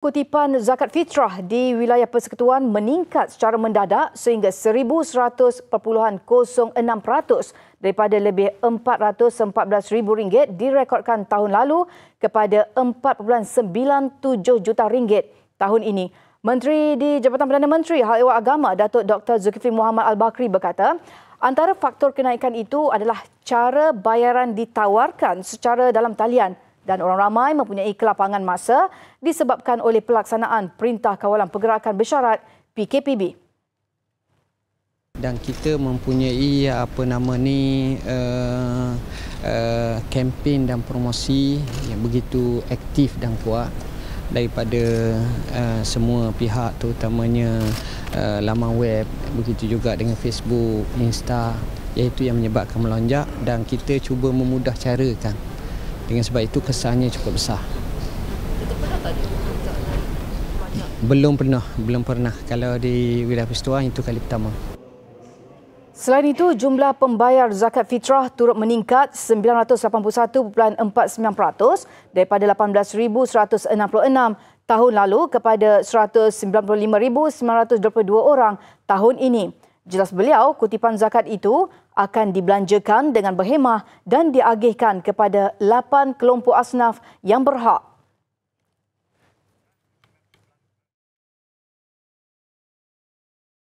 Kutipan zakat fitrah di wilayah persekutuan meningkat secara mendadak sehingga 1,100.06% daripada lebih RM414,000 direkodkan tahun lalu kepada RM4.97 juta ringgit tahun ini. Menteri di Jabatan Perdana Menteri Hal Ehwal Agama Datuk Dr. Zulkifli Muhammad Al-Bakri berkata, antara faktor kenaikan itu adalah cara bayaran ditawarkan secara dalam talian dan orang ramai mempunyai kelapangan masa disebabkan oleh pelaksanaan Perintah Kawalan Pergerakan Bersyarat PKPB. Dan kita mempunyai apa nama ni uh, uh, kempen dan promosi yang begitu aktif dan kuat daripada uh, semua pihak terutamanya uh, laman web begitu juga dengan Facebook, Insta iaitu yang menyebabkan melonjak dan kita cuba memudah carakan dengan sebab itu kesannya cukup besar. belum pernah, belum pernah. Kalau di wilayah Pistuan itu kali pertama. Selain itu, jumlah pembayar zakat fitrah turut meningkat 981.49% daripada 18,166 tahun lalu kepada 195,922 orang tahun ini. Jelas beliau, kutipan zakat itu akan dibelanjakan dengan berhemah dan diagihkan kepada 8 kelompok asnaf yang berhak